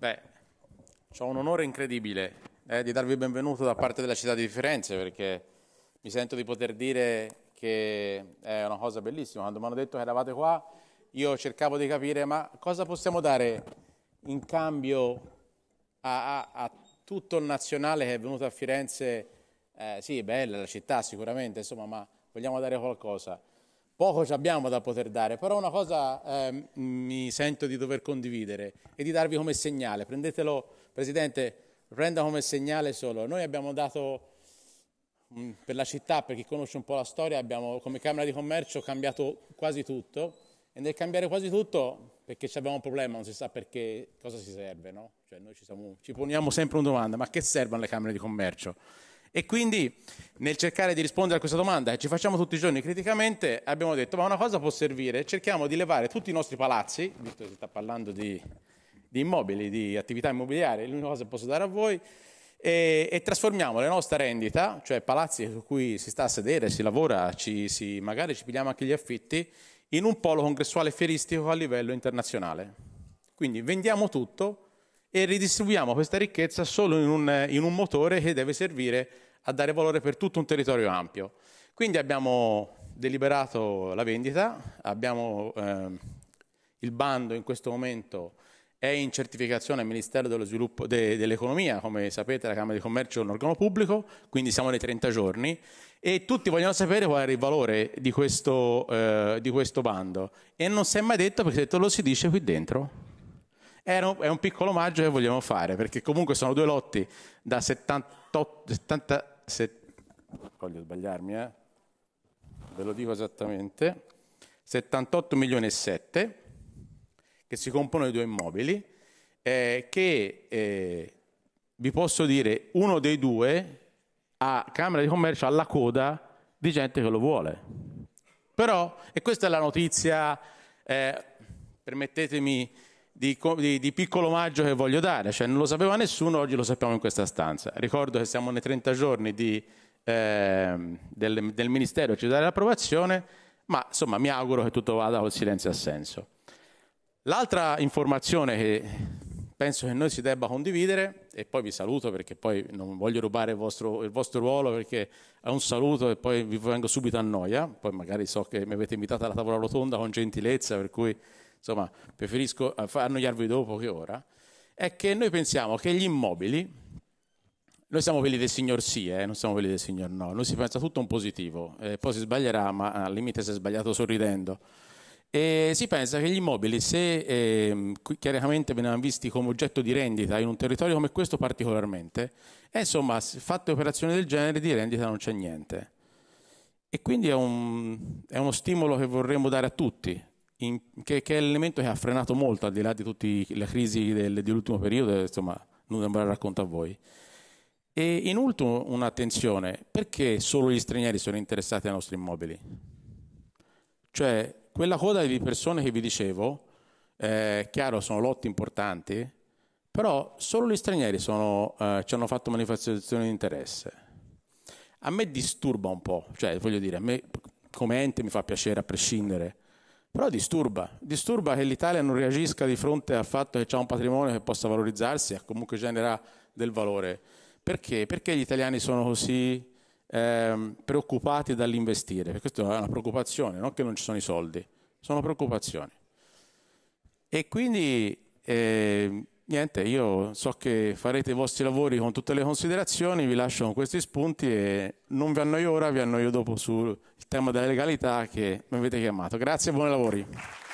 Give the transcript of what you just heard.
Beh, ho un onore incredibile eh, di darvi il benvenuto da parte della città di Firenze perché mi sento di poter dire che è una cosa bellissima. Quando mi hanno detto che eravate qua, io cercavo di capire ma cosa possiamo dare in cambio a, a, a tutto il nazionale che è venuto a Firenze. Eh, sì, è bella la città sicuramente, insomma, ma vogliamo dare qualcosa poco ci abbiamo da poter dare, però una cosa eh, mi sento di dover condividere e di darvi come segnale. Prendetelo, Presidente, prenda come segnale solo. Noi abbiamo dato mm, per la città, per chi conosce un po' la storia, abbiamo come Camera di Commercio cambiato quasi tutto e nel cambiare quasi tutto, perché abbiamo un problema, non si sa perché cosa si serve, no? Cioè noi ci, siamo, ci poniamo sempre una domanda, ma che servono le Camere di Commercio? E quindi nel cercare di rispondere a questa domanda che ci facciamo tutti i giorni criticamente, abbiamo detto ma una cosa può servire, cerchiamo di levare tutti i nostri palazzi, visto che si sta parlando di, di immobili, di attività immobiliari, l'unica cosa che posso dare a voi, e, e, trasformiamo la nostra rendita, cioè palazzi su cui si sta a sedere, si lavora, ci, si, magari ci pigliamo anche gli affitti, in un polo congressuale fieristico a livello internazionale. Quindi vendiamo tutto e ridistribuiamo questa ricchezza solo in un, in un motore che deve servire a dare valore per tutto un territorio ampio. Quindi abbiamo deliberato la vendita, abbiamo, eh, il bando in questo momento è in certificazione al Ministero dello Sviluppo de, dell'Economia, come sapete la Camera di Commercio è un organo pubblico, quindi siamo nei 30 giorni e tutti vogliono sapere qual era il valore di questo, eh, di questo bando e non si è mai detto perché se lo si dice qui dentro. È un, è un piccolo omaggio che vogliamo fare, perché comunque sono due lotti da 78... 70, se, voglio sbagliarmi, eh? ve lo dico esattamente, 78 milioni e 7, che si compongono di due immobili, eh, che eh, vi posso dire, uno dei due ha Camera di Commercio alla coda di gente che lo vuole. Però, e questa è la notizia, eh, permettetemi di, di, di, piccolo omaggio che voglio dare, cioè non lo sapeva nessuno, oggi lo sappiamo in questa stanza. Ricordo che siamo nei 30 giorni di, eh, del, del, Ministero ci dare l'approvazione, ma insomma mi auguro che tutto vada col silenzio assenso. L'altra informazione che penso che noi si debba condividere, e poi vi saluto perché poi non voglio rubare il vostro, il vostro ruolo perché è un saluto e poi vi vengo subito a noia, poi magari so che mi avete invitato alla tavola rotonda con gentilezza, per cui insomma preferisco eh, annoiarvi dopo che ora, è che noi pensiamo che gli immobili, noi siamo quelli del signor sì, eh, non siamo quelli del signor no, noi si pensa tutto un positivo, eh, poi si sbaglierà, ma al limite si è sbagliato sorridendo. E si pensa che gli immobili, se eh, chiaramente venivano visti come oggetto di rendita in un territorio come questo particolarmente, e eh, insomma, fatte operazioni del genere di rendita non c'è niente. E quindi è, un, è uno stimolo che vorremmo dare a tutti, in, che, che, è l'elemento che ha frenato molto, al di là di tutte le crisi del, dell'ultimo periodo, eh, insomma, non me la racconto a voi. E in ultimo un'attenzione, perché solo gli stranieri sono interessati ai nostri immobili? Cioè, quella coda di persone che vi dicevo, eh, chiaro, sono lotti importanti, però solo gli stranieri sono, eh, ci hanno fatto manifestazioni di interesse. A me disturba un po', cioè voglio dire, a me come ente mi fa piacere a prescindere, però disturba, disturba che l'Italia non reagisca di fronte al fatto che c'è un patrimonio che possa valorizzarsi e comunque generare del valore. Perché? Perché gli italiani sono così eh, preoccupati dall'investire? Perché questa è una preoccupazione, non che non ci sono i soldi, sono preoccupazioni. E quindi eh, niente, io so che farete i vostri lavori con tutte le considerazioni, vi lascio con questi spunti e non vi annoio ora, vi annoio dopo sul tema della legalità che mi avete chiamato. Grazie e buoni lavori.